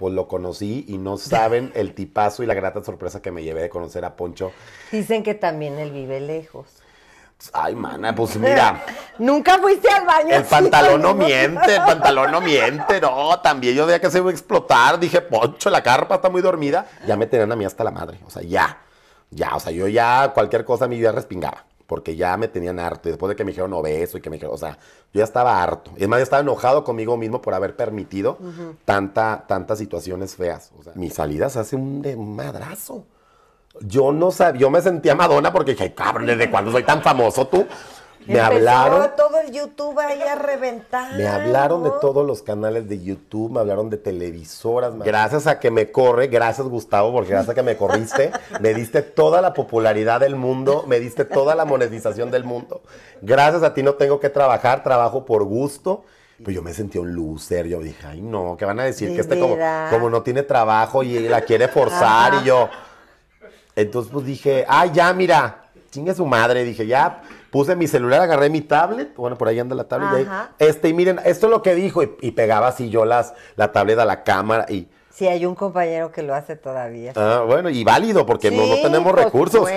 pues lo conocí y no saben el tipazo y la grata sorpresa que me llevé de conocer a Poncho. Dicen que también él vive lejos. Ay, mana, pues mira. Nunca fuiste al baño. El pantalón no miente, el pantalón no miente, no. También yo veía que se iba a explotar. Dije, Poncho, la carpa está muy dormida. Ya me tenían a mí hasta la madre. O sea, ya. Ya, o sea, yo ya cualquier cosa a mi vida respingaba porque ya me tenían harto. Y después de que me dijeron obeso y que me dijeron, o sea, yo ya estaba harto. Es más, ya estaba enojado conmigo mismo por haber permitido tanta, tantas situaciones feas. O sea, mis salidas hace un de madrazo. Yo no sabía, yo me sentía Madonna porque dije, cabrón, ¿desde cuándo soy tan famoso tú? Me hablaron. Todo el YouTube reventar. Me hablaron de todos los canales de YouTube, me hablaron de televisoras. Gracias a que me corre, gracias Gustavo, porque gracias a que me corriste, me diste toda la popularidad del mundo, me diste toda la monetización del mundo. Gracias a ti no tengo que trabajar, trabajo por gusto. Pues yo me sentí un loser, yo dije, ay no, ¿qué van a decir? que este como, no tiene trabajo y la quiere forzar y yo. Entonces pues dije, ay ah, ya, mira, chingue su madre, dije, ya puse mi celular, agarré mi tablet, bueno, por ahí anda la tablet, y este, y miren, esto es lo que dijo, y, pegaba así yo las, la tablet a la cámara y... Sí, hay un compañero que lo hace todavía. Ah, bueno, y válido, porque no, no tenemos pues, recursos.